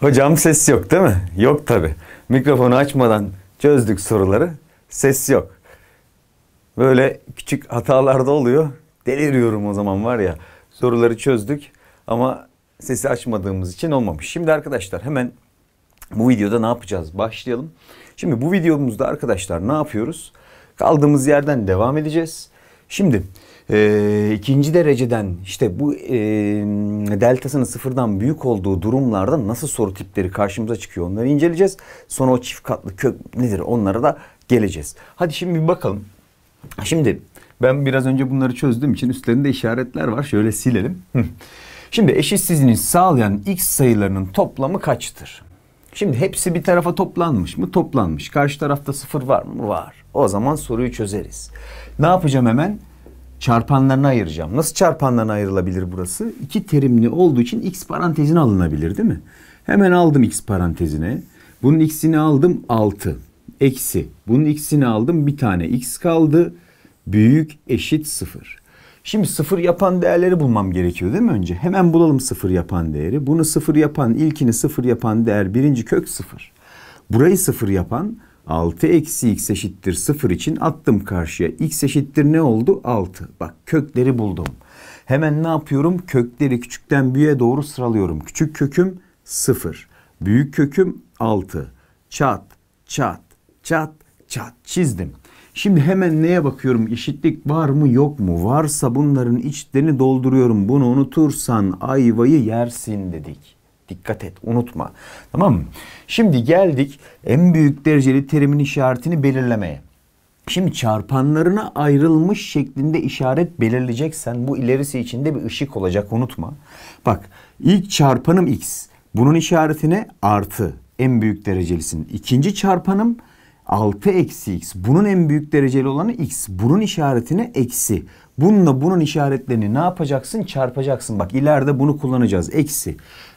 Hocam ses yok değil mi? Yok tabi. Mikrofonu açmadan çözdük soruları. Ses yok. Böyle küçük hatalarda oluyor. Deliriyorum o zaman var ya. Soruları çözdük ama sesi açmadığımız için olmamış. Şimdi arkadaşlar hemen bu videoda ne yapacağız? Başlayalım. Şimdi bu videomuzda arkadaşlar ne yapıyoruz? Kaldığımız yerden devam edeceğiz. Şimdi e, ikinci dereceden işte bu e, deltasının sıfırdan büyük olduğu durumlarda nasıl soru tipleri karşımıza çıkıyor onları inceleyeceğiz. Sonra o çift katlı kök nedir onlara da geleceğiz. Hadi şimdi bir bakalım. Şimdi ben biraz önce bunları çözdüğüm için üstlerinde işaretler var. Şöyle silelim. Şimdi eşitsizliğini sağlayan x sayılarının toplamı kaçtır? Şimdi hepsi bir tarafa toplanmış mı? Toplanmış. Karşı tarafta sıfır var mı? Var. O zaman soruyu çözeriz. Ne yapacağım hemen? çarpanlarına ayıracağım. Nasıl çarpanlarına ayrılabilir burası? İki terimli olduğu için x parantezine alınabilir değil mi? Hemen aldım x parantezine. Bunun x'ini aldım 6. Eksi. Bunun x'ini aldım bir tane x kaldı. Büyük eşit 0. Şimdi sıfır yapan değerleri bulmam gerekiyor değil mi önce? Hemen bulalım sıfır yapan değeri. Bunu sıfır yapan, ilkini sıfır yapan değer birinci kök sıfır. Burayı sıfır yapan 6 eksi x eşittir 0 için attım karşıya. x eşittir ne oldu? 6. Bak kökleri buldum. Hemen ne yapıyorum? Kökleri küçükten büyüğe doğru sıralıyorum. Küçük köküm 0. Büyük köküm 6. Çat, çat, çat, çat çizdim. Şimdi hemen neye bakıyorum? Eşitlik var mı yok mu? Varsa bunların içlerini dolduruyorum. Bunu unutursan ayvayı yersin dedik. Dikkat et, unutma. Tamam mı? Şimdi geldik en büyük dereceli terimin işaretini belirlemeye. Şimdi çarpanlarına ayrılmış şeklinde işaret belirleyeceksen bu ilerisi içinde bir ışık olacak unutma. Bak ilk çarpanım x. Bunun işaretine artı en büyük derecelisin. İkinci çarpanım 6 eksi x. Bunun en büyük dereceli olanı x. Bunun işaretini eksi. Bununla bunun işaretlerini ne yapacaksın? Çarpacaksın. Bak ileride bunu kullanacağız. Eksi.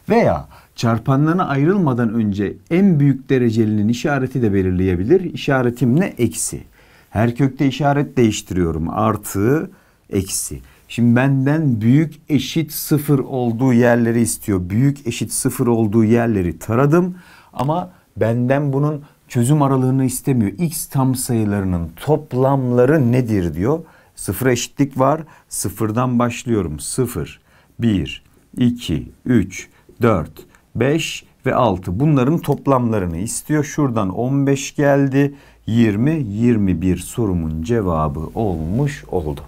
Veya çarpanlarına ayrılmadan önce en büyük derecelinin işareti de belirleyebilir. İşaretim ne? Eksi. Her kökte işaret değiştiriyorum. Artı, eksi. Şimdi benden büyük eşit sıfır olduğu yerleri istiyor. Büyük eşit sıfır olduğu yerleri taradım. Ama benden bunun çözüm aralığını istemiyor. X tam sayılarının toplamları nedir diyor. Sıfır eşitlik var. Sıfırdan başlıyorum. Sıfır, bir, iki, üç, dört, beş ve altı. Bunların toplamlarını istiyor. Şuradan on beş geldi. Yirmi, yirmi bir sorumun cevabı olmuş oldu.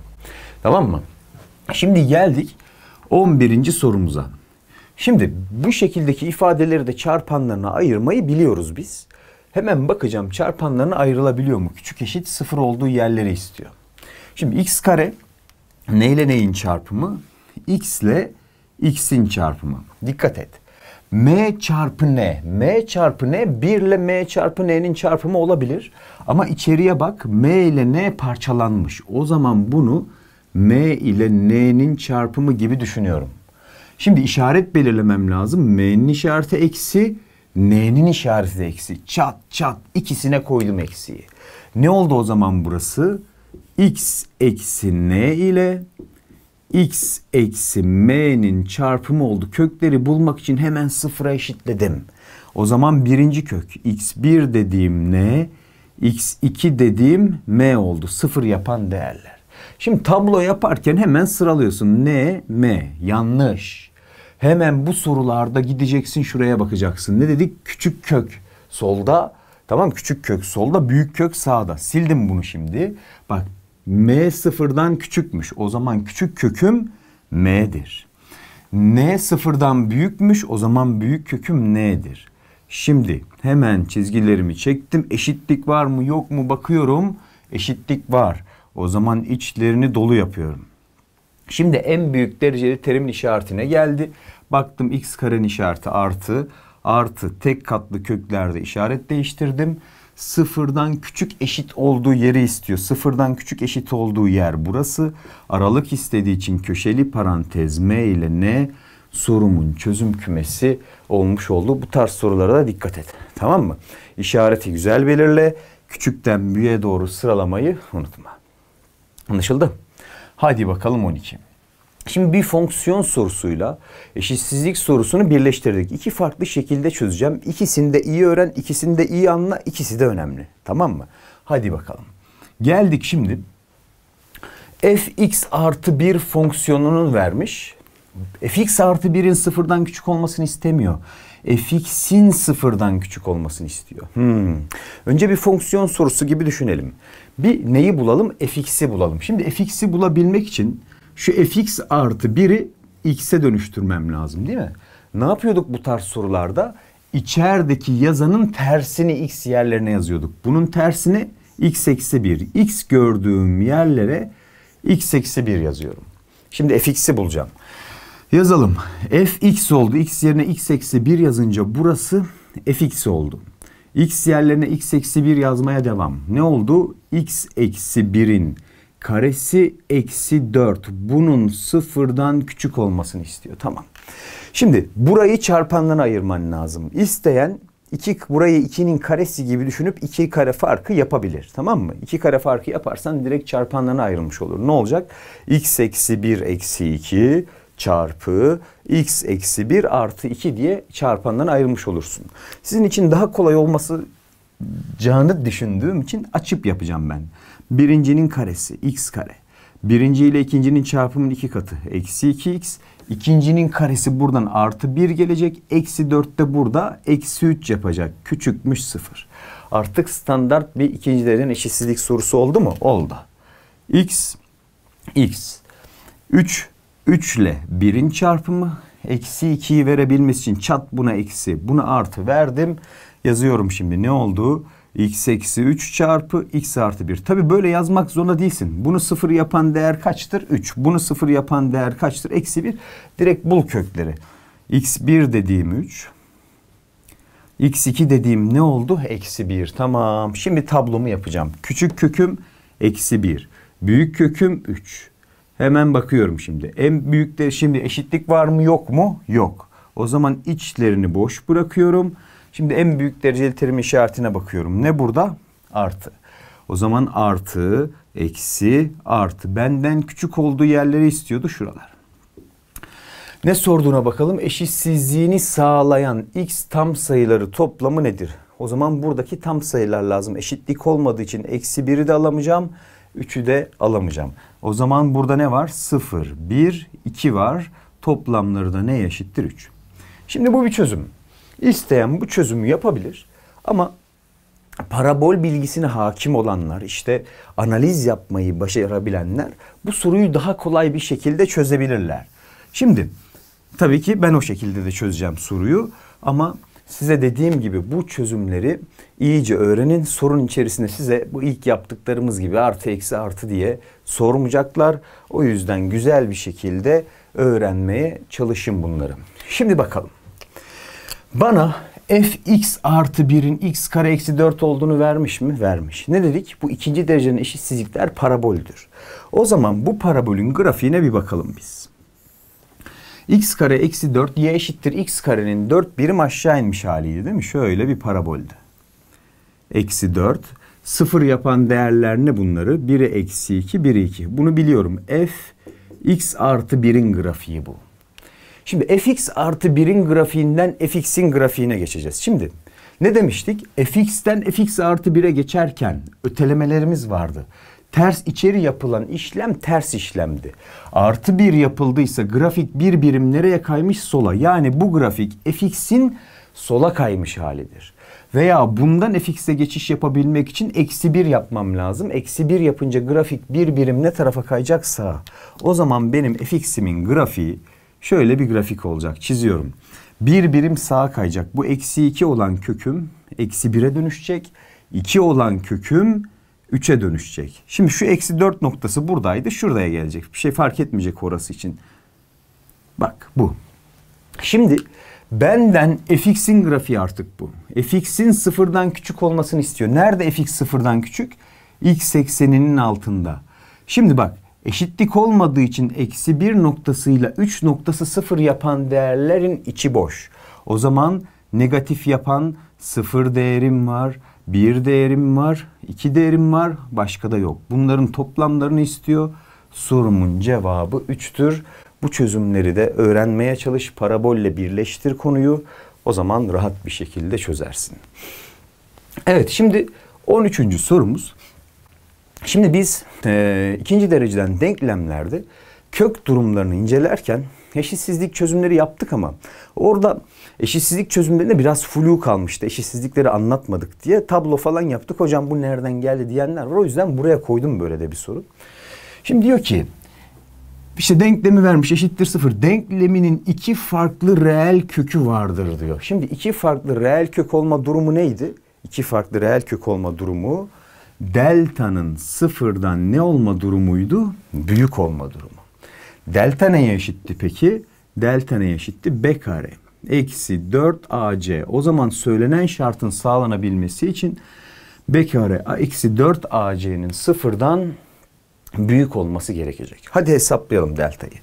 Tamam mı? Şimdi geldik 11. sorumuza. Şimdi bu şekildeki ifadeleri de çarpanlarına ayırmayı biliyoruz biz. Hemen bakacağım çarpanlarına ayrılabiliyor mu? Küçük eşit sıfır olduğu yerleri istiyor. Şimdi x kare neyle neyin çarpımı? x ile x'in çarpımı. Dikkat et. m çarpı n. m çarpı n 1 ile m çarpı n'nin çarpımı olabilir. Ama içeriye bak m ile n parçalanmış. O zaman bunu m ile n'nin çarpımı gibi düşünüyorum. Şimdi işaret belirlemem lazım. m'nin işareti eksi N'nin işareti eksi. Çat çat ikisine koydum eksiği. Ne oldu o zaman burası? X eksi N ile X eksi M'nin çarpımı oldu. Kökleri bulmak için hemen sıfıra eşitledim. O zaman birinci kök X1 dediğim N, X2 dediğim M oldu. Sıfır yapan değerler. Şimdi tablo yaparken hemen sıralıyorsun. N, M. Yanlış. Hemen bu sorularda gideceksin şuraya bakacaksın. Ne dedik? Küçük kök solda. Tamam küçük kök solda, büyük kök sağda. Sildim bunu şimdi. Bak M sıfırdan küçükmüş. O zaman küçük köküm M'dir. N sıfırdan büyükmüş. O zaman büyük köküm N'dir. Şimdi hemen çizgilerimi çektim. Eşitlik var mı yok mu bakıyorum. Eşitlik var. O zaman içlerini dolu yapıyorum. Şimdi en büyük dereceli terim işaretine geldi. Baktım x karen işareti artı artı tek katlı köklerde işaret değiştirdim. Sıfırdan küçük eşit olduğu yeri istiyor. Sıfırdan küçük eşit olduğu yer burası. Aralık istediği için köşeli parantez m ile n sorumun çözüm kümesi olmuş oldu. Bu tarz sorulara da dikkat et. Tamam mı? İşareti güzel belirle. Küçükten büyüğe doğru sıralamayı unutma. Anlaşıldı? Hadi bakalım 12. Şimdi bir fonksiyon sorusuyla e, eşitsizlik sorusunu birleştirdik. İki farklı şekilde çözeceğim. İkisini de iyi öğren, ikisini de iyi anla, ikisi de önemli. Tamam mı? Hadi bakalım. Geldik şimdi. fx artı 1 fonksiyonunu vermiş. fx artı 1'in sıfırdan küçük olmasını istemiyor. fx'in sıfırdan küçük olmasını istiyor. Hmm. Önce bir fonksiyon sorusu gibi düşünelim bir neyi bulalım? fx'i bulalım. Şimdi fx'i bulabilmek için şu fx artı 1'i x'e dönüştürmem lazım değil mi? Ne yapıyorduk bu tarz sorularda? İçerideki yazanın tersini x yerlerine yazıyorduk. Bunun tersini x eksi 1. x gördüğüm yerlere x eksi 1 yazıyorum. Şimdi fx'i bulacağım. Yazalım. fx oldu. x yerine x eksi 1 yazınca burası fx oldu. X yerlerine x eksi 1 yazmaya devam. Ne oldu? X eksi 1'in karesi eksi 4. Bunun sıfırdan küçük olmasını istiyor. Tamam. Şimdi burayı çarpandan ayırman lazım. İsteyen iki, burayı 2'nin karesi gibi düşünüp 2 kare farkı yapabilir. Tamam mı? 2 kare farkı yaparsan direkt çarpanlarına ayrılmış olur. Ne olacak? x eksi 1 eksi 2 çarpı x eksi 1 artı 2 diye çarpandan ayrılmış olursun. Sizin için daha kolay olması canı düşündüğüm için açıp yapacağım ben. Birincinin karesi x kare. Birinci ile ikincinin çarpımının iki katı. Eksi 2x. İkincinin karesi buradan artı 1 gelecek. Eksi 4 de burada. Eksi 3 yapacak. Küçükmüş 0. Artık standart bir ikincilerin eşitsizlik sorusu oldu mu? Oldu. x, x. 3 3 ile 1'in çarpımı. Eksi 2'yi verebilmesi için çat buna eksi buna artı verdim. Yazıyorum şimdi ne oldu? x eksi 3 çarpı x artı 1. Tabi böyle yazmak zorunda değilsin. Bunu 0 yapan değer kaçtır? 3. Bunu 0 yapan değer kaçtır? Eksi 1. Direkt bul kökleri. x1 dediğim 3. x2 dediğim ne oldu? Eksi 1. Tamam. Şimdi tablomu yapacağım. Küçük köküm eksi 1. Büyük köküm 3. Hemen bakıyorum şimdi. En büyükte şimdi eşitlik var mı yok mu? Yok. O zaman içlerini boş bırakıyorum. Şimdi en büyük dereceli terim işaretine bakıyorum. Ne burada? Artı. O zaman artı, eksi, artı. Benden küçük olduğu yerleri istiyordu şuralar. Ne sorduğuna bakalım. Eşitsizliğini sağlayan x tam sayıları toplamı nedir? O zaman buradaki tam sayılar lazım. Eşitlik olmadığı için eksi 1'i de alamayacağım, 3'ü de alamayacağım. O zaman burada ne var? 0, 1, 2 var. Toplamları da ne eşittir? 3. Şimdi bu bir çözüm. İsteyen bu çözümü yapabilir ama parabol bilgisine hakim olanlar, işte analiz yapmayı başarabilenler bu soruyu daha kolay bir şekilde çözebilirler. Şimdi tabii ki ben o şekilde de çözeceğim soruyu ama Size dediğim gibi bu çözümleri iyice öğrenin. Sorun içerisinde size bu ilk yaptıklarımız gibi artı eksi artı diye sormayacaklar. O yüzden güzel bir şekilde öğrenmeye çalışın bunları. Şimdi bakalım. Bana fx artı 1'in x kare eksi 4 olduğunu vermiş mi? Vermiş. Ne dedik? Bu ikinci derecenin eşitsizlikler paraboldür. O zaman bu parabolün grafiğine bir bakalım biz x kare eksi 4y eşittir x karenin 4 birim aşağı inmiş haliydi değil mi? Şöyle bir paraboldü. Eksi 4. Sıfır yapan değerler ne bunları? 1'e eksi 2, 1'e 2. Bunu biliyorum. f x artı 1'in grafiği bu. Şimdi fx artı 1'in grafiğinden fx'in grafiğine geçeceğiz. Şimdi ne demiştik? fx'ten fx artı 1'e geçerken ötelemelerimiz vardı ters içeri yapılan işlem ters işlemdi. Artı bir yapıldıysa grafik bir birim nereye kaymış? Sola. Yani bu grafik fx'in sola kaymış halidir. Veya bundan fx'e geçiş yapabilmek için eksi bir yapmam lazım. Eksi bir yapınca grafik bir birim ne tarafa kayacaksa o zaman benim fx'imin grafiği şöyle bir grafik olacak. Çiziyorum. Bir birim sağa kayacak. Bu eksi iki olan köküm eksi bire dönüşecek. 2 olan köküm 3'e dönüşecek. Şimdi şu eksi 4 noktası buradaydı şuraya gelecek. Bir şey fark etmeyecek orası için. Bak bu. Şimdi benden fx'in grafiği artık bu. fx'in sıfırdan küçük olmasını istiyor. Nerede fx sıfırdan küçük? x ekseninin altında. Şimdi bak eşitlik olmadığı için eksi 1 noktasıyla 3 noktası sıfır yapan değerlerin içi boş. O zaman negatif yapan sıfır değerim var, bir değerim var, iki değerim var, başka da yok. Bunların toplamlarını istiyor. Sorumun cevabı 3'tür. Bu çözümleri de öğrenmeye çalış, parabolle birleştir konuyu. O zaman rahat bir şekilde çözersin. Evet şimdi 13. sorumuz. Şimdi biz e, ikinci dereceden denklemlerde kök durumlarını incelerken eşitsizlik çözümleri yaptık ama orada eşitsizlik çözümlerinde biraz flu kalmıştı. Eşitsizlikleri anlatmadık diye tablo falan yaptık. Hocam bu nereden geldi diyenler var. O yüzden buraya koydum böyle de bir soru. Şimdi diyor ki işte denklemi vermiş eşittir sıfır. Denkleminin iki farklı reel kökü vardır diyor. Şimdi iki farklı reel kök olma durumu neydi? İki farklı reel kök olma durumu delta'nın sıfırdan ne olma durumuydu? Büyük olma durumu. Delta neye eşitti peki? Delta neye eşitti? B kare eksi 4ac. O zaman söylenen şartın sağlanabilmesi için b kare eksi 4ac'nin sıfırdan büyük olması gerekecek. Hadi hesaplayalım deltayı.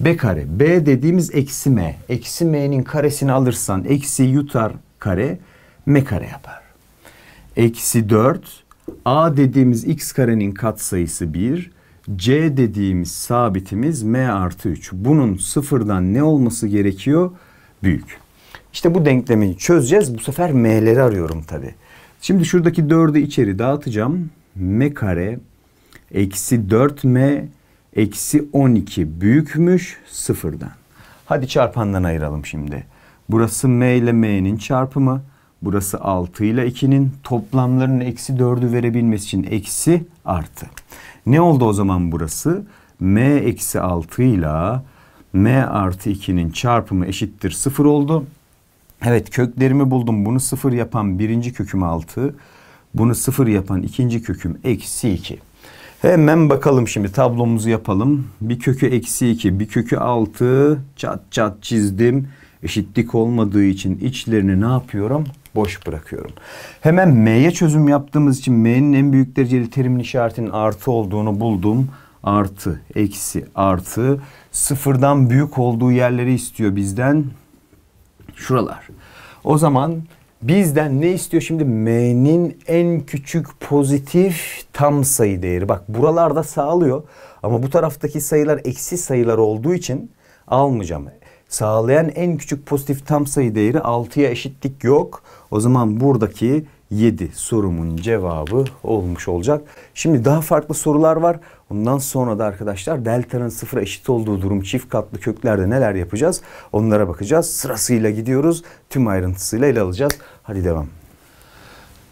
B kare. B dediğimiz eksi m. Eksi m'nin karesini alırsan eksi yutar kare m kare yapar. Eksi 4. A dediğimiz x karenin katsayısı 1. C dediğimiz sabitimiz m artı 3. Bunun sıfırdan ne olması gerekiyor? büyük. İşte bu denklemi çözeceğiz. Bu sefer m'leri arıyorum tabi. Şimdi şuradaki 4'ü içeri dağıtacağım. m kare eksi 4m eksi 12 büyükmüş sıfırdan. Hadi çarpandan ayıralım şimdi. Burası m ile m'nin çarpımı. Burası 6 ile 2'nin toplamlarının eksi 4'ü verebilmesi için eksi artı. Ne oldu o zaman burası? m eksi 6 ile m artı 2'nin çarpımı eşittir 0 oldu. Evet köklerimi buldum. Bunu 0 yapan birinci köküm 6. Bunu 0 yapan ikinci köküm eksi 2. Hemen bakalım şimdi tablomuzu yapalım. Bir kökü eksi 2, bir kökü 6 çat çat çizdim. Eşitlik olmadığı için içlerini ne yapıyorum? Boş bırakıyorum. Hemen m'ye çözüm yaptığımız için m'nin en büyük dereceli terimin işaretinin artı olduğunu buldum artı, eksi, artı. Sıfırdan büyük olduğu yerleri istiyor bizden. Şuralar. O zaman bizden ne istiyor şimdi? M'nin en küçük pozitif tam sayı değeri. Bak buralarda sağlıyor ama bu taraftaki sayılar eksi sayılar olduğu için almayacağım. Sağlayan en küçük pozitif tam sayı değeri 6'ya eşitlik yok. O zaman buradaki 7 sorumun cevabı olmuş olacak. Şimdi daha farklı sorular var. Ondan sonra da arkadaşlar delta'nın sıfıra eşit olduğu durum çift katlı köklerde neler yapacağız? Onlara bakacağız. Sırasıyla gidiyoruz. Tüm ayrıntısıyla ele alacağız. Hadi devam.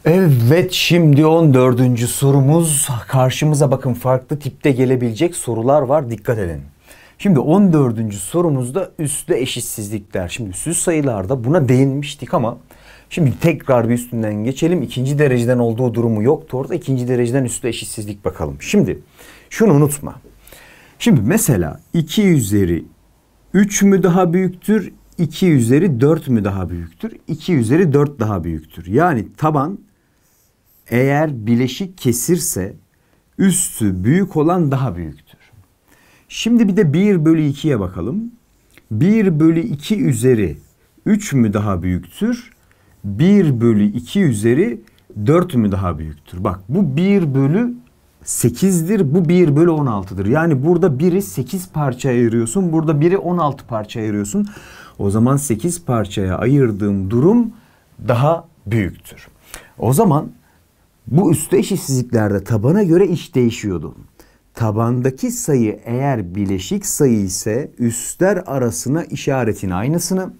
Evet şimdi 14. sorumuz karşımıza bakın farklı tipte gelebilecek sorular var dikkat edin. Şimdi 14. sorumuzda üstte eşitsizlikler. Şimdi üslü sayılarda buna değinmiştik ama Şimdi tekrar bir üstünden geçelim. İkinci dereceden olduğu durumu yoktu orada. İkinci dereceden üstü eşitsizlik bakalım. Şimdi şunu unutma. Şimdi mesela 2 üzeri 3 mü daha büyüktür? 2 üzeri 4 mü daha büyüktür? 2 üzeri 4 daha büyüktür. Yani taban eğer bileşik kesirse üstü büyük olan daha büyüktür. Şimdi bir de 1 bölü 2'ye bakalım. 1 bölü 2 üzeri 3 mü daha büyüktür? 1 bölü 2 üzeri 4 mü daha büyüktür? Bak bu 1 bölü 8'dir. Bu 1 bölü 16'dır. Yani burada biri 8 parça ayırıyorsun. Burada biri 16 parça ayırıyorsun. O zaman 8 parçaya ayırdığım durum daha büyüktür. O zaman bu üstte eşitsizliklerde tabana göre iş değişiyordu. Tabandaki sayı eğer bileşik sayı ise üstler arasına işaretin aynısını,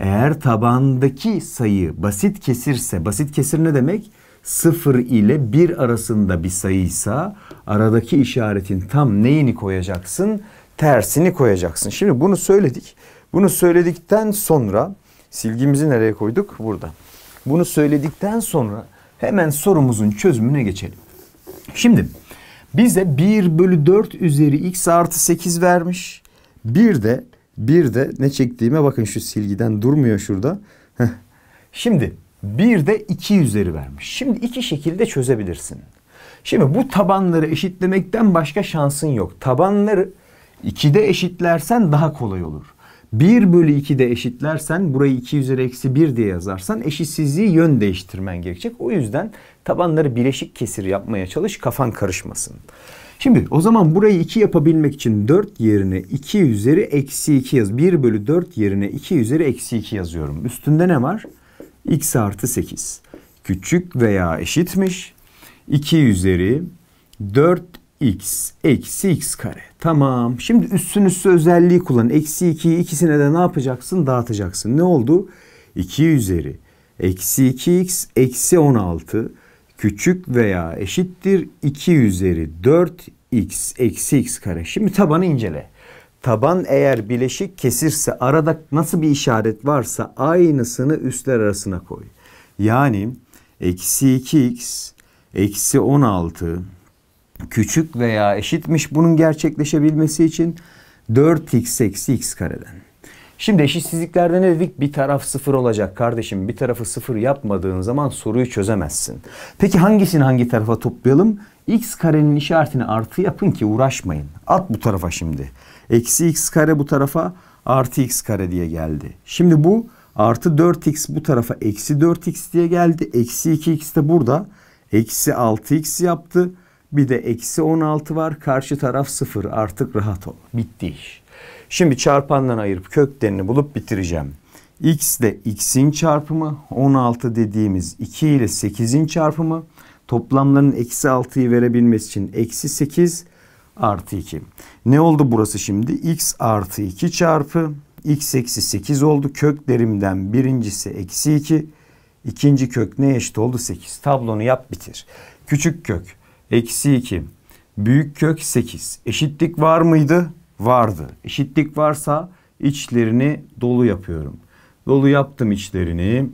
eğer tabandaki sayı basit kesirse, basit kesir ne demek? 0 ile 1 arasında bir sayıysa aradaki işaretin tam neyini koyacaksın? Tersini koyacaksın. Şimdi bunu söyledik. Bunu söyledikten sonra silgimizi nereye koyduk? Burada. Bunu söyledikten sonra hemen sorumuzun çözümüne geçelim. Şimdi bize 1 bölü 4 üzeri x artı 8 vermiş. Bir de bir de ne çektiğime bakın şu silgiden durmuyor şurada. Şimdi bir de iki üzeri vermiş. Şimdi iki şekilde çözebilirsin. Şimdi bu tabanları eşitlemekten başka şansın yok. Tabanları 2'de eşitlersen daha kolay olur. 1 bölü 2'de eşitlersen burayı 2 üzeri eksi 1 diye yazarsan eşitsizliği yön değiştirmen gerekecek. O yüzden tabanları bileşik kesir yapmaya çalış kafan karışmasın. Şimdi o zaman burayı 2 yapabilmek için 4 yerine 2 üzeri eksi 2 yaz. 1 bölü 4 yerine 2 üzeri eksi 2 yazıyorum. Üstünde ne var? x artı 8. Küçük veya eşitmiş. 2 üzeri 4x eksi x kare. Tamam. Şimdi üstün üstü özelliği kullan. Eksi 2'yi ikisine de ne yapacaksın? Dağıtacaksın. Ne oldu? 2 üzeri eksi 2x eksi 16 küçük veya eşittir 2 üzeri 4x eksi x kare. Şimdi tabanı incele. Taban eğer bileşik kesirse arada nasıl bir işaret varsa aynısını üstler arasına koy. Yani eksi 2x eksi 16 küçük veya eşitmiş bunun gerçekleşebilmesi için 4x eksi x kareden. Şimdi eşitsizliklerde ne dedik? Bir taraf sıfır olacak kardeşim. Bir tarafı sıfır yapmadığın zaman soruyu çözemezsin. Peki hangisini hangi tarafa toplayalım? X karenin işaretini artı yapın ki uğraşmayın. At bu tarafa şimdi. Eksi x kare bu tarafa artı x kare diye geldi. Şimdi bu artı 4x bu tarafa eksi 4x diye geldi. Eksi 2x de burada. Eksi 6x yaptı. Bir de eksi 16 var. Karşı taraf sıfır. Artık rahat ol. Bitti iş. Şimdi çarpandan ayırıp köklerini bulup bitireceğim. X ile x'in çarpımı 16 dediğimiz 2 ile 8'in çarpımı toplamların eksi 6'yı verebilmesi için eksi 8 artı 2. Ne oldu burası şimdi? X artı 2 çarpı x eksi 8 oldu. Köklerimden birincisi eksi 2. İkinci kök ne eşit oldu? 8. Tablonu yap bitir. Küçük kök eksi 2. Büyük kök 8. Eşitlik var mıydı? vardı. Eşitlik varsa içlerini dolu yapıyorum. Dolu yaptım içlerini.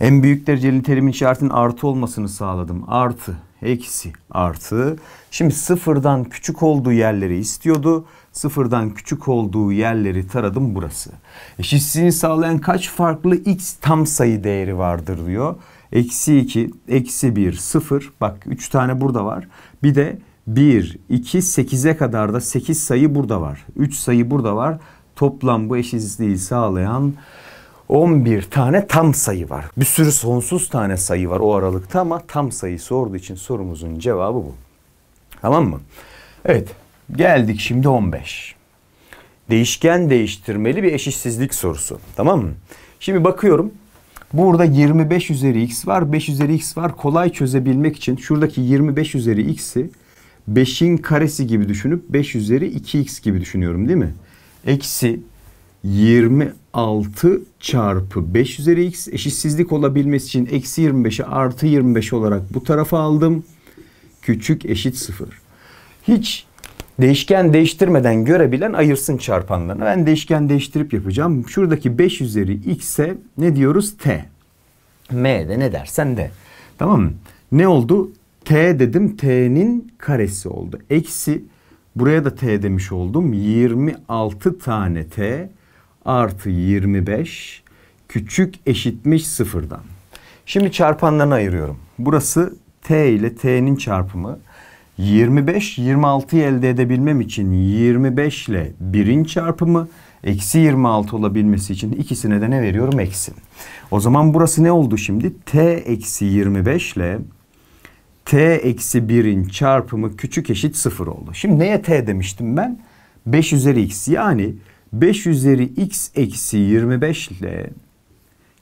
En büyük dereceli terimin işaretinin artı olmasını sağladım. Artı, eksi, artı. Şimdi sıfırdan küçük olduğu yerleri istiyordu. Sıfırdan küçük olduğu yerleri taradım burası. Eşitsizliğini sağlayan kaç farklı x tam sayı değeri vardır diyor. Eksi 2, eksi 1, 0. Bak 3 tane burada var. Bir de 1, 2, 8'e kadar da 8 sayı burada var. 3 sayı burada var. Toplam bu eşitsizliği sağlayan 11 tane tam sayı var. Bir sürü sonsuz tane sayı var o aralıkta ama tam sayı sorduğu için sorumuzun cevabı bu. Tamam mı? Evet geldik şimdi 15. Değişken değiştirmeli bir eşitsizlik sorusu. Tamam mı? Şimdi bakıyorum. Burada 25 üzeri x var, 5 üzeri x var. Kolay çözebilmek için şuradaki 25 üzeri x'i 5'in karesi gibi düşünüp 5 üzeri 2x gibi düşünüyorum değil mi? Eksi 26 çarpı 5 üzeri x eşitsizlik olabilmesi için eksi 25'i artı 25 olarak bu tarafa aldım. Küçük eşit 0. Hiç değişken değiştirmeden görebilen ayırsın çarpanlarını. Ben değişken değiştirip yapacağım. Şuradaki 5 üzeri x'e ne diyoruz? T. M de ne dersen de. Tamam mı? Ne oldu? T dedim. T'nin karesi oldu. Eksi buraya da T demiş oldum. 26 tane T artı 25 küçük eşitmiş sıfırdan. Şimdi çarpanlarını ayırıyorum. Burası T ile T'nin çarpımı. 25, 26'yı elde edebilmem için 25 ile 1'in çarpımı eksi 26 olabilmesi için ikisine de ne veriyorum? Eksi. O zaman burası ne oldu şimdi? T eksi 25 ile t eksi 1'in çarpımı küçük eşit 0 oldu. Şimdi neye t demiştim ben? 5 üzeri x yani 5 üzeri x eksi 25 ile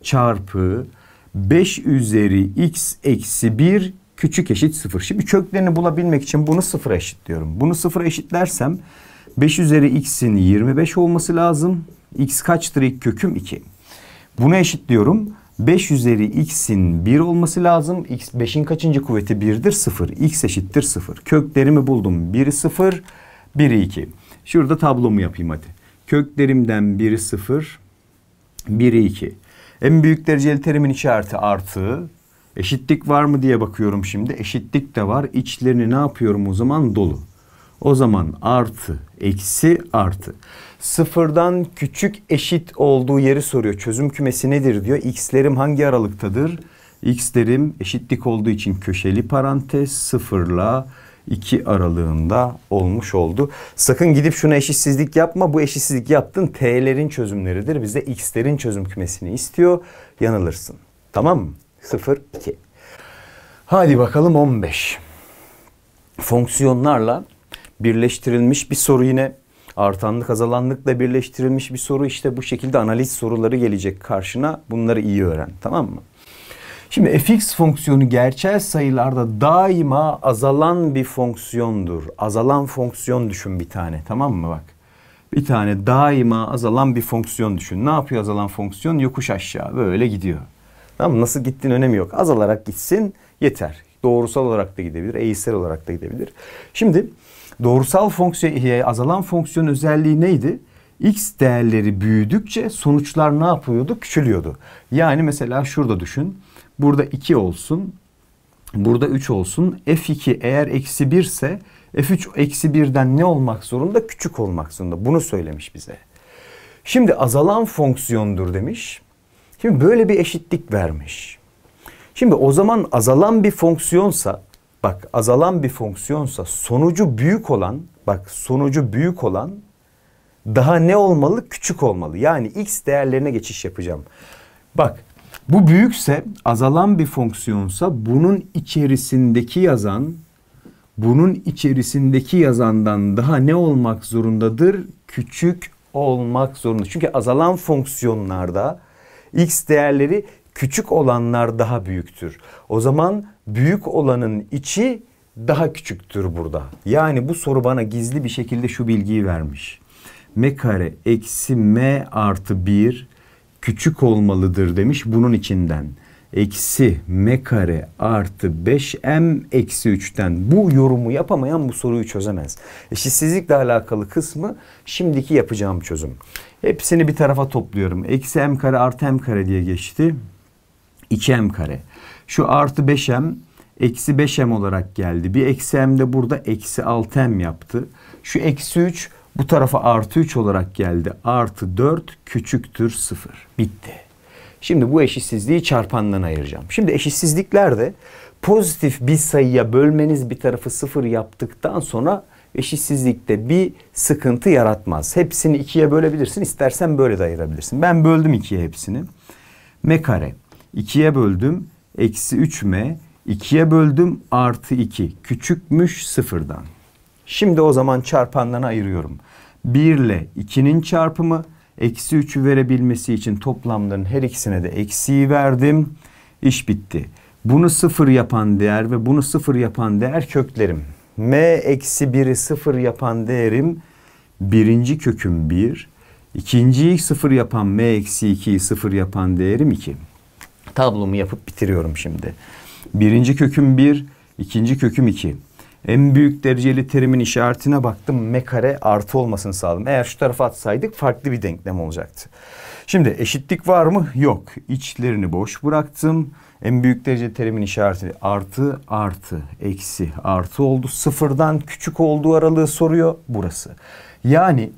çarpı 5 üzeri x eksi 1 küçük eşit 0. Şimdi köklerini bulabilmek için bunu 0 eşitliyorum. Bunu 0 eşitlersem 5 üzeri x'in 25 olması lazım. x kaçtır ilk köküm 2. Bunu eşitliyorum. 5 üzeri x'in 1 olması lazım. x 5'in kaçıncı kuvveti 1'dir? 0. x eşittir 0. Köklerimi buldum. 1 0, 1 2. Şurada tablomu yapayım hadi. Köklerimden 1 0, 1 2. En büyük dereceli terimin işareti artı. Eşitlik var mı diye bakıyorum şimdi. Eşitlik de var. İçlerini ne yapıyorum o zaman? Dolu. O zaman artı, eksi, artı sıfırdan küçük eşit olduğu yeri soruyor. Çözüm kümesi nedir diyor. X'lerim hangi aralıktadır? X'lerim eşitlik olduğu için köşeli parantez sıfırla 2 aralığında olmuş oldu. Sakın gidip şuna eşitsizlik yapma. Bu eşitsizlik yaptın T'lerin çözümleridir. Bize X'lerin çözüm kümesini istiyor. Yanılırsın. Tamam mı? 0, 2. Hadi bakalım 15. Fonksiyonlarla birleştirilmiş bir soru yine artanlık azalanlıkla birleştirilmiş bir soru işte bu şekilde analiz soruları gelecek karşına. Bunları iyi öğren tamam mı? Şimdi fx fonksiyonu gerçel sayılarda daima azalan bir fonksiyondur. Azalan fonksiyon düşün bir tane tamam mı bak. Bir tane daima azalan bir fonksiyon düşün. Ne yapıyor azalan fonksiyon? Yokuş aşağı böyle gidiyor. Tamam Nasıl gittin önemi yok. Azalarak gitsin yeter. Doğrusal olarak da gidebilir, eğisel olarak da gidebilir. Şimdi doğrusal fonksiyon azalan fonksiyon özelliği neydi? X değerleri büyüdükçe sonuçlar ne yapıyordu? Küçülüyordu. Yani mesela şurada düşün. Burada 2 olsun. Burada 3 olsun. F2 eğer eksi 1 ise F3 eksi 1'den ne olmak zorunda? Küçük olmak zorunda. Bunu söylemiş bize. Şimdi azalan fonksiyondur demiş. Şimdi böyle bir eşitlik vermiş. Şimdi o zaman azalan bir fonksiyonsa bak azalan bir fonksiyonsa sonucu büyük olan bak sonucu büyük olan daha ne olmalı? Küçük olmalı. Yani x değerlerine geçiş yapacağım. Bak bu büyükse azalan bir fonksiyonsa bunun içerisindeki yazan bunun içerisindeki yazandan daha ne olmak zorundadır? Küçük olmak zorunda. Çünkü azalan fonksiyonlarda x değerleri küçük olanlar daha büyüktür. O zaman büyük olanın içi daha küçüktür burada. Yani bu soru bana gizli bir şekilde şu bilgiyi vermiş. M kare eksi M artı 1 küçük olmalıdır demiş bunun içinden. Eksi M kare artı 5 M eksi 3'ten bu yorumu yapamayan bu soruyu çözemez. Eşitsizlikle alakalı kısmı şimdiki yapacağım çözüm. Hepsini bir tarafa topluyorum. Eksi M kare artı M kare diye geçti. 2M kare. Şu artı 5m eksi 5m olarak geldi. Bir eksi m de burada eksi 6m yaptı. Şu eksi 3 bu tarafa artı 3 olarak geldi. Artı 4 küçüktür 0. Bitti. Şimdi bu eşitsizliği çarpandan ayıracağım. Şimdi eşitsizliklerde pozitif bir sayıya bölmeniz bir tarafı 0 yaptıktan sonra eşitsizlikte bir sıkıntı yaratmaz. Hepsini ikiye bölebilirsin. İstersen böyle de ayırabilirsin. Ben böldüm ikiye hepsini. M kare. ikiye böldüm eksi 3m 2'ye böldüm artı 2 küçükmüş sıfırdan. Şimdi o zaman çarpanlarına ayırıyorum. 1 ile 2'nin çarpımı eksi 3'ü verebilmesi için toplamların her ikisine de eksiyi verdim. İş bitti. Bunu sıfır yapan değer ve bunu sıfır yapan değer köklerim. M eksi 1'i sıfır yapan değerim birinci köküm 1. Bir, İkinciyi sıfır yapan M eksi 2'yi sıfır yapan değerim 2 tablomu yapıp bitiriyorum şimdi. Birinci köküm bir, ikinci köküm Iki. En büyük dereceli terimin işaretine baktım. M kare artı olmasını sağladım. Eğer şu tarafa atsaydık farklı bir denklem olacaktı. Şimdi eşitlik var mı? Yok. İçlerini boş bıraktım. En büyük derece terimin işareti artı artı eksi artı oldu. Sıfırdan küçük olduğu aralığı soruyor burası. Yani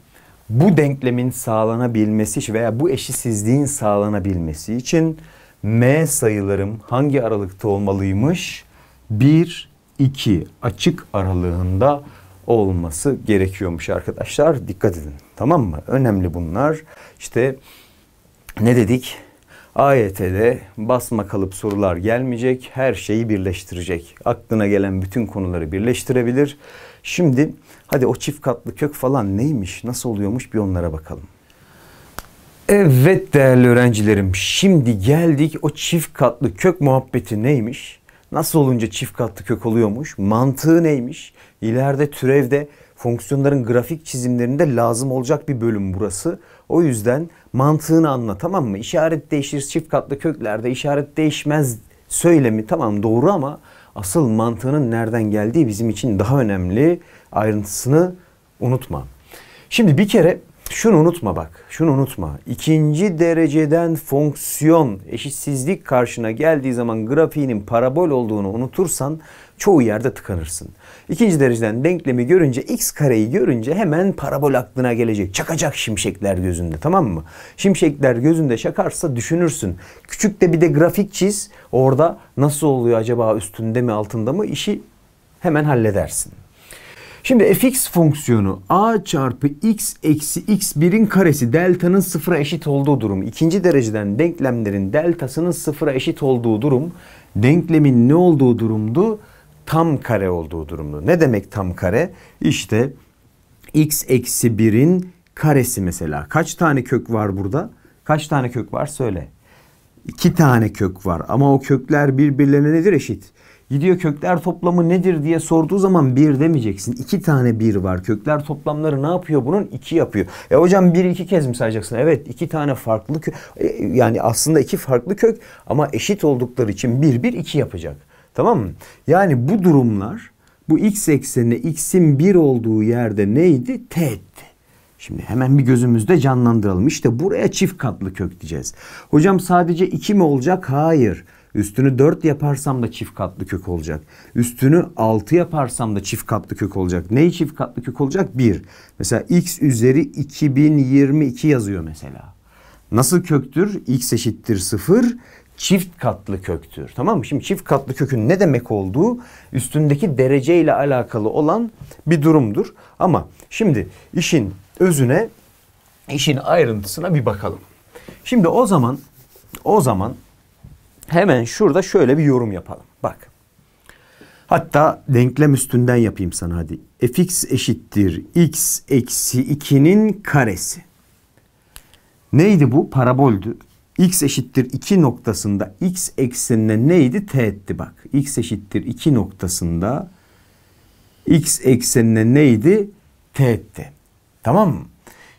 bu denklemin sağlanabilmesi veya bu eşitsizliğin sağlanabilmesi için M sayılarım hangi aralıkta olmalıymış? 1, 2 açık aralığında olması gerekiyormuş arkadaşlar. Dikkat edin tamam mı? Önemli bunlar. İşte ne dedik? AYT'de basma kalıp sorular gelmeyecek. Her şeyi birleştirecek. Aklına gelen bütün konuları birleştirebilir. Şimdi hadi o çift katlı kök falan neymiş, nasıl oluyormuş bir onlara bakalım. Evet değerli öğrencilerim şimdi geldik o çift katlı kök muhabbeti neymiş? Nasıl olunca çift katlı kök oluyormuş? Mantığı neymiş? İleride türevde fonksiyonların grafik çizimlerinde lazım olacak bir bölüm burası. O yüzden mantığını anla tamam mı? İşaret değişir çift katlı köklerde işaret değişmez söylemi tamam doğru ama asıl mantığının nereden geldiği bizim için daha önemli ayrıntısını unutma. Şimdi bir kere şunu unutma bak, şunu unutma. İkinci dereceden fonksiyon eşitsizlik karşına geldiği zaman grafiğinin parabol olduğunu unutursan çoğu yerde tıkanırsın. İkinci dereceden denklemi görünce x kareyi görünce hemen parabol aklına gelecek. Çakacak şimşekler gözünde tamam mı? Şimşekler gözünde çakarsa düşünürsün. Küçük de bir de grafik çiz. Orada nasıl oluyor acaba üstünde mi altında mı işi hemen halledersin. Şimdi fx fonksiyonu a çarpı x eksi x birin karesi delta'nın sıfıra eşit olduğu durum. ikinci dereceden denklemlerin deltasının sıfıra eşit olduğu durum. Denklemin ne olduğu durumdu? Tam kare olduğu durumdu. Ne demek tam kare? İşte x eksi birin karesi mesela. Kaç tane kök var burada? Kaç tane kök var söyle. İki tane kök var ama o kökler birbirlerine nedir eşit? gidiyor kökler toplamı nedir diye sorduğu zaman bir demeyeceksin. İki tane bir var. Kökler toplamları ne yapıyor bunun? iki yapıyor. E hocam bir iki kez mi sayacaksın? Evet iki tane farklı kök. E, yani aslında iki farklı kök ama eşit oldukları için bir bir iki yapacak. Tamam mı? Yani bu durumlar bu x eksenine x'in bir olduğu yerde neydi? t etti. Şimdi hemen bir gözümüzde canlandıralım. İşte buraya çift katlı kök diyeceğiz. Hocam sadece 2 mi olacak? Hayır. Üstünü 4 yaparsam da çift katlı kök olacak. Üstünü 6 yaparsam da çift katlı kök olacak. Neyi çift katlı kök olacak? 1. Mesela x üzeri 2022 yazıyor mesela. Nasıl köktür? x eşittir 0 çift katlı köktür. Tamam mı? Şimdi çift katlı kökün ne demek olduğu üstündeki derece ile alakalı olan bir durumdur. Ama şimdi işin özüne, işin ayrıntısına bir bakalım. Şimdi o zaman o zaman Hemen şurada şöyle bir yorum yapalım. Bak. Hatta denklem üstünden yapayım sana hadi. fx eşittir x eksi 2'nin karesi. Neydi bu? Paraboldü. x eşittir 2 noktasında x eksenine neydi? Teğetti bak. x eşittir 2 noktasında x eksenine neydi? Teğetti. Tamam mı?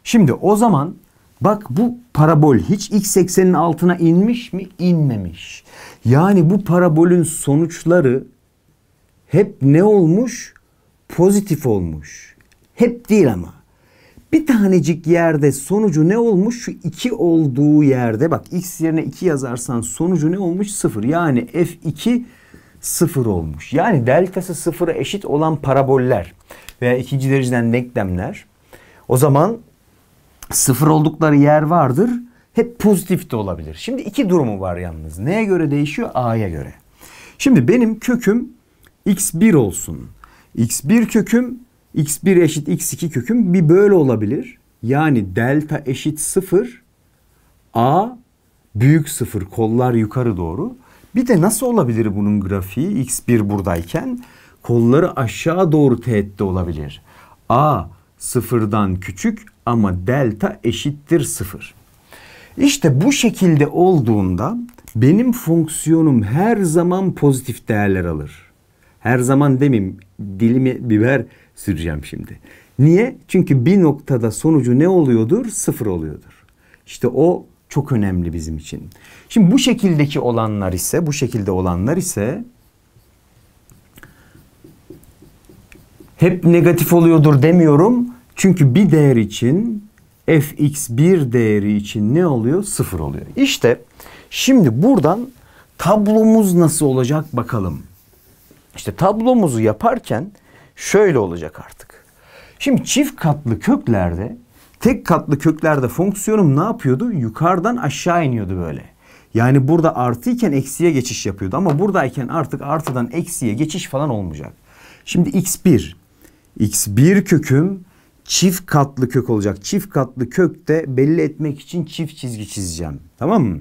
Şimdi o zaman Bak bu parabol hiç x eksenin altına inmiş mi? İnmemiş. Yani bu parabolün sonuçları hep ne olmuş? Pozitif olmuş. Hep değil ama. Bir tanecik yerde sonucu ne olmuş? Şu 2 olduğu yerde bak x yerine 2 yazarsan sonucu ne olmuş? 0. Yani f2 0 olmuş. Yani deltası 0'a eşit olan paraboller veya ikinci dereceden denklemler o zaman sıfır oldukları yer vardır. Hep pozitif de olabilir. Şimdi iki durumu var yalnız. Neye göre değişiyor? A'ya göre. Şimdi benim köküm x1 olsun. x1 köküm x1 eşit x2 köküm bir böyle olabilir. Yani delta eşit sıfır. a büyük sıfır. kollar yukarı doğru. Bir de nasıl olabilir bunun grafiği x1 buradayken kolları aşağı doğru teğette olabilir. a sıfırdan küçük ama delta eşittir sıfır. İşte bu şekilde olduğunda benim fonksiyonum her zaman pozitif değerler alır. Her zaman demeyeyim dilimi biber süreceğim şimdi. Niye? Çünkü bir noktada sonucu ne oluyordur? Sıfır oluyordur. İşte o çok önemli bizim için. Şimdi bu şekildeki olanlar ise, bu şekilde olanlar ise hep negatif oluyordur demiyorum çünkü bir değer için fx1 değeri için ne oluyor? Sıfır oluyor. İşte şimdi buradan tablomuz nasıl olacak bakalım. İşte tablomuzu yaparken şöyle olacak artık. Şimdi çift katlı köklerde tek katlı köklerde fonksiyonum ne yapıyordu? Yukarıdan aşağı iniyordu böyle. Yani burada artıyken eksiye geçiş yapıyordu ama buradayken artık artıdan eksiye geçiş falan olmayacak. Şimdi x1. x1 köküm çift katlı kök olacak. Çift katlı kökte de belli etmek için çift çizgi çizeceğim. Tamam mı?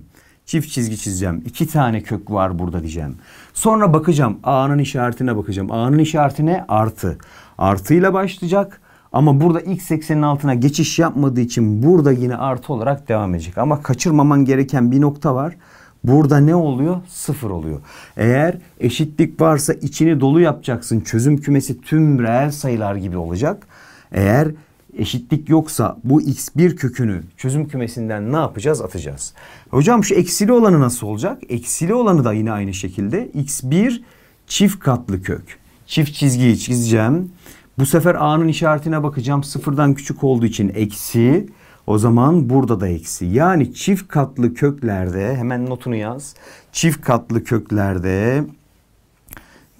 Çift çizgi çizeceğim. İki tane kök var burada diyeceğim. Sonra bakacağım. A'nın işaretine bakacağım. A'nın işaretine artı. Artıyla başlayacak. Ama burada x eksenin altına geçiş yapmadığı için burada yine artı olarak devam edecek. Ama kaçırmaman gereken bir nokta var. Burada ne oluyor? Sıfır oluyor. Eğer eşitlik varsa içini dolu yapacaksın. Çözüm kümesi tüm reel sayılar gibi olacak. Eğer eşitlik yoksa bu x1 kökünü çözüm kümesinden ne yapacağız? Atacağız. Hocam şu eksili olanı nasıl olacak? Eksili olanı da yine aynı şekilde x1 çift katlı kök. Çift çizgiyi çizeceğim. Bu sefer a'nın işaretine bakacağım. Sıfırdan küçük olduğu için eksi. O zaman burada da eksi. Yani çift katlı köklerde hemen notunu yaz. Çift katlı köklerde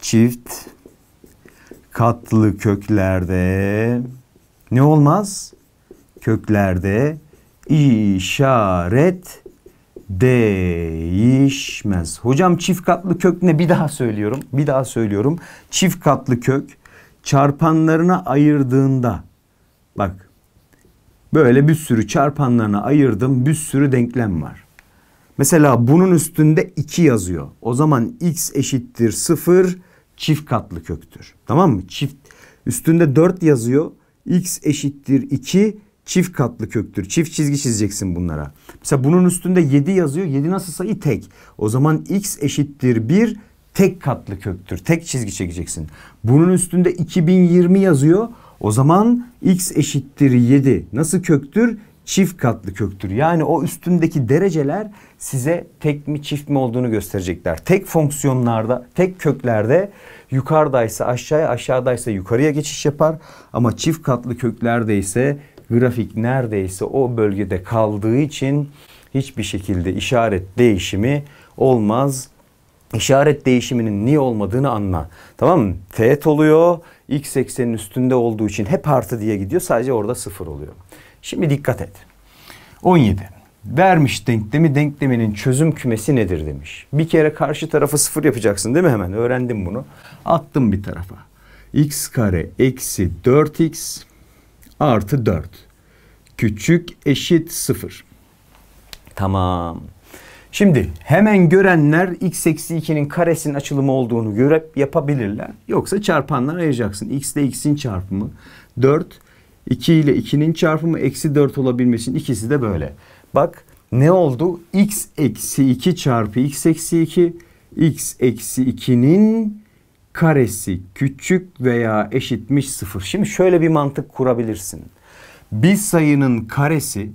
çift katlı köklerde ne olmaz? Köklerde işaret değişmez. Hocam çift katlı kök ne? Bir daha söylüyorum. Bir daha söylüyorum. Çift katlı kök çarpanlarına ayırdığında bak böyle bir sürü çarpanlarına ayırdım. Bir sürü denklem var. Mesela bunun üstünde 2 yazıyor. O zaman x eşittir 0 çift katlı köktür. Tamam mı? Çift üstünde 4 yazıyor. X eşittir 2 çift katlı köktür. Çift çizgi çizeceksin bunlara. Mesela bunun üstünde 7 yazıyor. 7 nasıl sayı? Tek. O zaman x eşittir 1 tek katlı köktür. Tek çizgi çekeceksin. Bunun üstünde 2020 yazıyor. O zaman x eşittir 7 nasıl köktür? çift katlı köktür. Yani o üstündeki dereceler size tek mi çift mi olduğunu gösterecekler. Tek fonksiyonlarda, tek köklerde yukarıdaysa aşağıya, aşağıdaysa yukarıya geçiş yapar. Ama çift katlı köklerde ise grafik neredeyse o bölgede kaldığı için hiçbir şekilde işaret değişimi olmaz. İşaret değişiminin niye olmadığını anla. Tamam mı? Teğet oluyor. X eksenin üstünde olduğu için hep artı diye gidiyor. Sadece orada sıfır oluyor. Şimdi dikkat et. 17. Vermiş denklemi denkleminin çözüm kümesi nedir demiş. Bir kere karşı tarafı sıfır yapacaksın değil mi hemen? Öğrendim bunu. Attım bir tarafa. x kare eksi 4x artı 4. Küçük eşit sıfır. Tamam. Şimdi hemen görenler x eksi 2'nin karesinin açılımı olduğunu görüp yapabilirler. Yoksa çarpanlar ayacaksın. x ile x'in çarpımı 4 2 ile 2'nin çarpımı eksi 4 olabilmesin ikisi de böyle. Bak ne oldu? x eksi 2 çarpı x eksi 2 x eksi 2'nin karesi küçük veya eşitmiş 0. Şimdi şöyle bir mantık kurabilirsin. Bir sayının karesi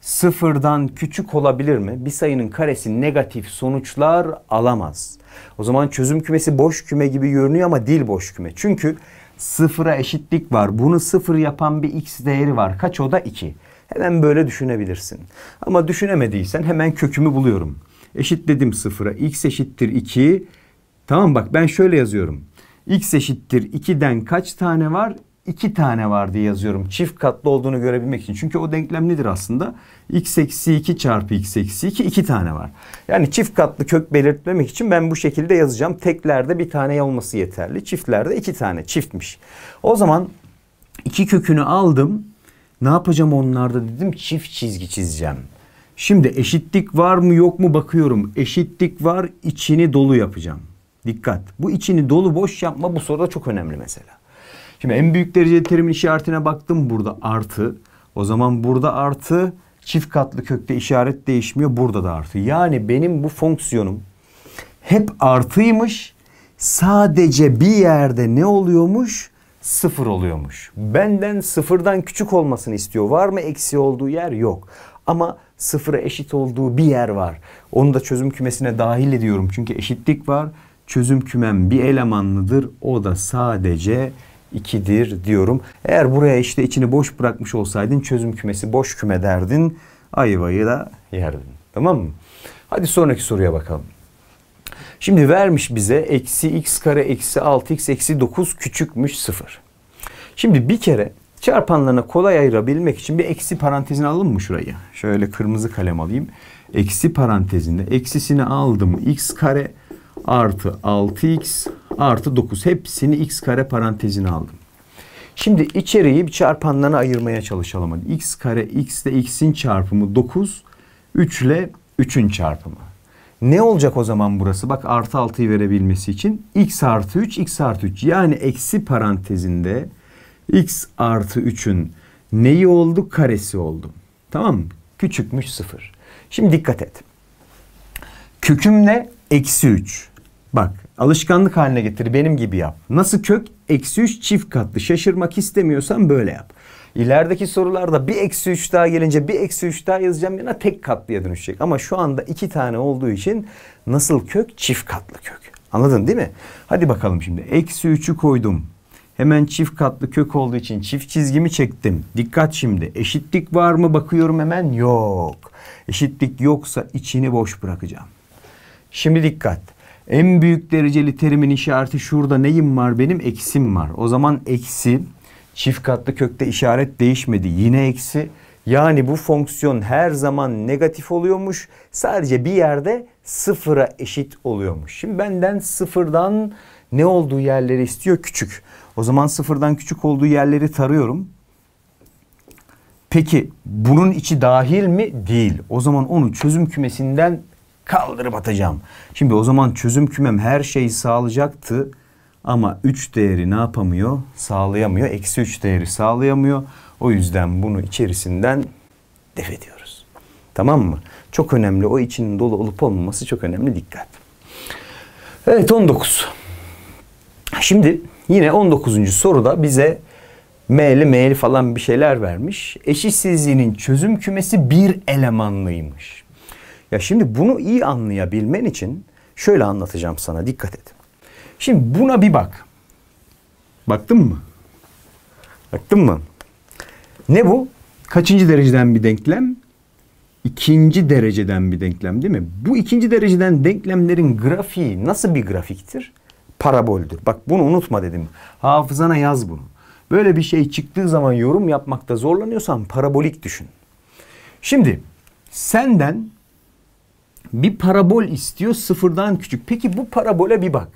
sıfırdan küçük olabilir mi? Bir sayının karesi negatif sonuçlar alamaz. O zaman çözüm kümesi boş küme gibi görünüyor ama değil boş küme. Çünkü sıfıra eşitlik var. Bunu sıfır yapan bir x değeri var. Kaç o da 2. Hemen böyle düşünebilirsin. Ama düşünemediysen hemen kökümü buluyorum. Eşitledim sıfıra. x eşittir 2. Tamam bak ben şöyle yazıyorum. x eşittir 2'den kaç tane var? 2 tane var diye yazıyorum. Çift katlı olduğunu görebilmek için. Çünkü o denklem nedir aslında? x eksi 2 çarpı x eksi 2 iki tane var. Yani çift katlı kök belirtmemek için ben bu şekilde yazacağım. Teklerde bir tane olması yeterli. Çiftlerde iki tane çiftmiş. O zaman iki kökünü aldım. Ne yapacağım onlarda dedim çift çizgi çizeceğim. Şimdi eşitlik var mı yok mu bakıyorum. Eşitlik var içini dolu yapacağım. Dikkat. Bu içini dolu boş yapma bu soruda çok önemli mesela. Şimdi en büyük derece terimin işaretine baktım burada artı. O zaman burada artı çift katlı kökte işaret değişmiyor. Burada da artı. Yani benim bu fonksiyonum hep artıymış. Sadece bir yerde ne oluyormuş? Sıfır oluyormuş. Benden sıfırdan küçük olmasını istiyor. Var mı eksi olduğu yer? Yok. Ama sıfıra eşit olduğu bir yer var. Onu da çözüm kümesine dahil ediyorum. Çünkü eşitlik var. Çözüm kümem bir elemanlıdır. O da sadece 2'dir diyorum. Eğer buraya işte içini boş bırakmış olsaydın çözüm kümesi boş küme derdin. Ayvayı da yerdin. Tamam mı? Hadi sonraki soruya bakalım. Şimdi vermiş bize eksi x kare eksi 6x eksi 9 küçükmüş 0. Şimdi bir kere çarpanlarına kolay ayırabilmek için bir eksi parantezine alalım mı şurayı? Şöyle kırmızı kalem alayım. Eksi parantezinde eksisini aldım x kare artı 6x artı 9. Hepsini x kare parantezine aldım. Şimdi içeriği bir çarpanlarına ayırmaya çalışalım. Hadi. x kare x ile x'in çarpımı 9. 3 ile 3'ün çarpımı. Ne olacak o zaman burası? Bak artı 6'yı verebilmesi için x artı 3 x artı 3 yani eksi parantezinde x artı 3'ün neyi oldu? Karesi oldu. Tamam mı? Küçükmüş 0. Şimdi dikkat et. Köküm ne? Eksi 3. Bak Alışkanlık haline getir benim gibi yap. Nasıl kök? Eksi 3 çift katlı. Şaşırmak istemiyorsan böyle yap. İlerideki sorularda bir eksi 3 daha gelince bir eksi 3 daha yazacağım yana tek katlıya dönüşecek. Ama şu anda iki tane olduğu için nasıl kök? Çift katlı kök. Anladın değil mi? Hadi bakalım şimdi. Eksi 3'ü koydum. Hemen çift katlı kök olduğu için çift çizgimi çektim. Dikkat şimdi. Eşitlik var mı bakıyorum hemen. Yok. Eşitlik yoksa içini boş bırakacağım. Şimdi dikkat. En büyük dereceli terimin işareti şurada neyim var benim? Eksim var. O zaman eksi çift katlı kökte işaret değişmedi. Yine eksi. Yani bu fonksiyon her zaman negatif oluyormuş. Sadece bir yerde sıfıra eşit oluyormuş. Şimdi benden sıfırdan ne olduğu yerleri istiyor? Küçük. O zaman sıfırdan küçük olduğu yerleri tarıyorum. Peki bunun içi dahil mi? Değil. O zaman onu çözüm kümesinden Kaldırıp atacağım. Şimdi o zaman çözüm kümem her şeyi sağlayacaktı. Ama 3 değeri ne yapamıyor? Sağlayamıyor. Eksi 3 değeri sağlayamıyor. O yüzden bunu içerisinden def ediyoruz. Tamam mı? Çok önemli. O içinin dolu olup olmaması çok önemli. Dikkat. Evet 19. Şimdi yine 19. soruda bize meyli meyli falan bir şeyler vermiş. Eşitsizliğinin çözüm kümesi bir elemanlıymış. Ya şimdi bunu iyi anlayabilmen için şöyle anlatacağım sana dikkat et. Şimdi buna bir bak. Baktın mı? Baktın mı? Ne bu? Kaçıncı dereceden bir denklem? İkinci dereceden bir denklem değil mi? Bu ikinci dereceden denklemlerin grafiği nasıl bir grafiktir? Paraboldür. Bak bunu unutma dedim. Hafızana yaz bunu. Böyle bir şey çıktığı zaman yorum yapmakta zorlanıyorsan parabolik düşün. Şimdi senden bir parabol istiyor sıfırdan küçük. Peki bu parabole bir bak.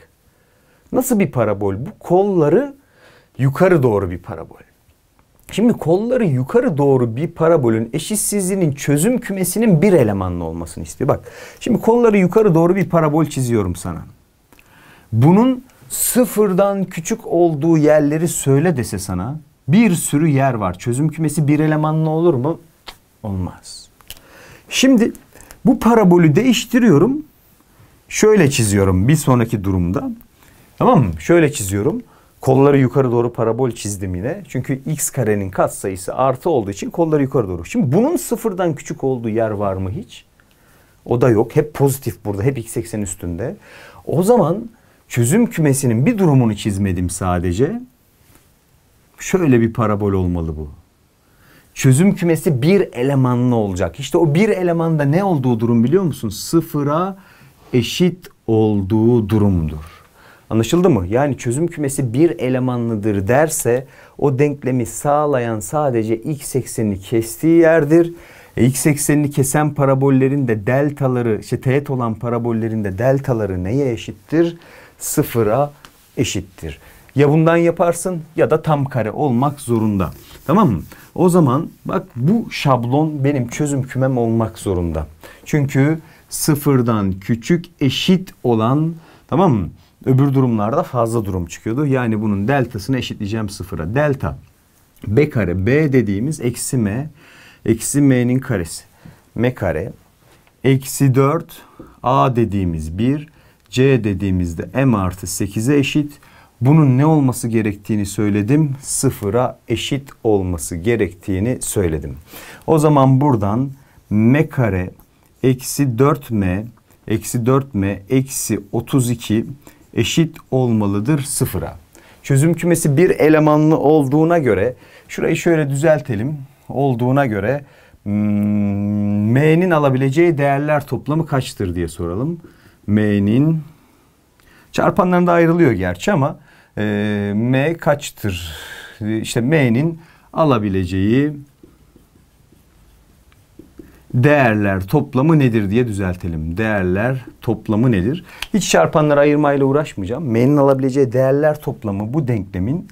Nasıl bir parabol? Bu kolları yukarı doğru bir parabol. Şimdi kolları yukarı doğru bir parabolün eşitsizliğinin çözüm kümesinin bir elemanlı olmasını istiyor. Bak şimdi kolları yukarı doğru bir parabol çiziyorum sana. Bunun sıfırdan küçük olduğu yerleri söyle dese sana bir sürü yer var. Çözüm kümesi bir elemanlı olur mu? Olmaz. Şimdi bu parabolü değiştiriyorum. Şöyle çiziyorum bir sonraki durumda. Tamam mı? Şöyle çiziyorum. Kolları yukarı doğru parabol çizdim yine. Çünkü x karenin katsayısı artı olduğu için kolları yukarı doğru. Şimdi bunun sıfırdan küçük olduğu yer var mı hiç? O da yok. Hep pozitif burada. Hep x eksen üstünde. O zaman çözüm kümesinin bir durumunu çizmedim sadece. Şöyle bir parabol olmalı bu çözüm kümesi bir elemanlı olacak. İşte o bir elemanda ne olduğu durum biliyor musun? Sıfıra eşit olduğu durumdur. Anlaşıldı mı? Yani çözüm kümesi bir elemanlıdır derse o denklemi sağlayan sadece x eksenini kestiği yerdir. E, x eksenini kesen parabollerin de deltaları, işte teğet olan parabollerin de deltaları neye eşittir? Sıfıra eşittir. Ya bundan yaparsın ya da tam kare olmak zorunda. Tamam mı? O zaman bak bu şablon benim çözüm kümem olmak zorunda. Çünkü sıfırdan küçük eşit olan tamam mı? Öbür durumlarda fazla durum çıkıyordu. Yani bunun deltasını eşitleyeceğim sıfıra. Delta b kare b dediğimiz eksi m eksi m'nin karesi. m kare eksi 4 a dediğimiz 1 c dediğimizde m artı 8'e eşit. Bunun ne olması gerektiğini söyledim. Sıfıra eşit olması gerektiğini söyledim. O zaman buradan m kare eksi 4m eksi 4m eksi 32 eşit olmalıdır sıfıra. Çözüm kümesi bir elemanlı olduğuna göre şurayı şöyle düzeltelim. Olduğuna göre hmm, m'nin alabileceği değerler toplamı kaçtır diye soralım. m'nin çarpanlarında ayrılıyor gerçi ama ee, M kaçtır? İşte M'nin alabileceği değerler toplamı nedir diye düzeltelim. Değerler toplamı nedir? Hiç çarpanları ayırmayla uğraşmayacağım. M'nin alabileceği değerler toplamı bu denklemin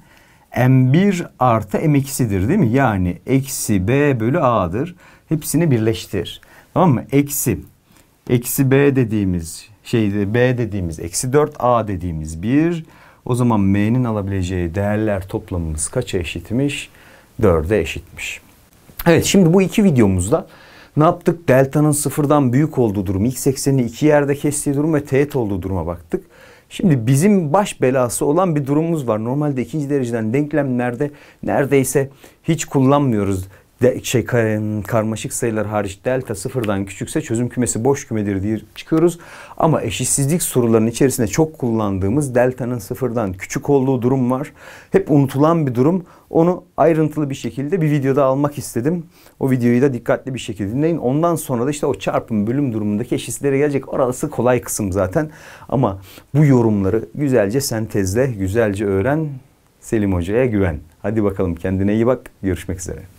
M1 artı M2'sidir değil mi? Yani eksi B bölü A'dır. Hepsini birleştir. Tamam mı? Eksi. Eksi B dediğimiz şeyde B dediğimiz eksi 4 A dediğimiz 1 o zaman m'nin alabileceği değerler toplamımız kaça eşitmiş? 4'e eşitmiş. Evet şimdi bu iki videomuzda ne yaptık? Delta'nın sıfırdan büyük olduğu durum, x eksenini iki yerde kestiği durum ve teğet olduğu duruma baktık. Şimdi bizim baş belası olan bir durumumuz var. Normalde ikinci dereceden denklemlerde neredeyse hiç kullanmıyoruz de, şey, karmaşık sayılar hariç delta sıfırdan küçükse çözüm kümesi boş kümedir diye çıkıyoruz. Ama eşitsizlik sorularının içerisinde çok kullandığımız delta'nın sıfırdan küçük olduğu durum var. Hep unutulan bir durum. Onu ayrıntılı bir şekilde bir videoda almak istedim. O videoyu da dikkatli bir şekilde dinleyin. Ondan sonra da işte o çarpım bölüm durumundaki eşitlere gelecek. Orası kolay kısım zaten. Ama bu yorumları güzelce sentezle, güzelce öğren. Selim Hoca'ya güven. Hadi bakalım kendine iyi bak. Görüşmek üzere.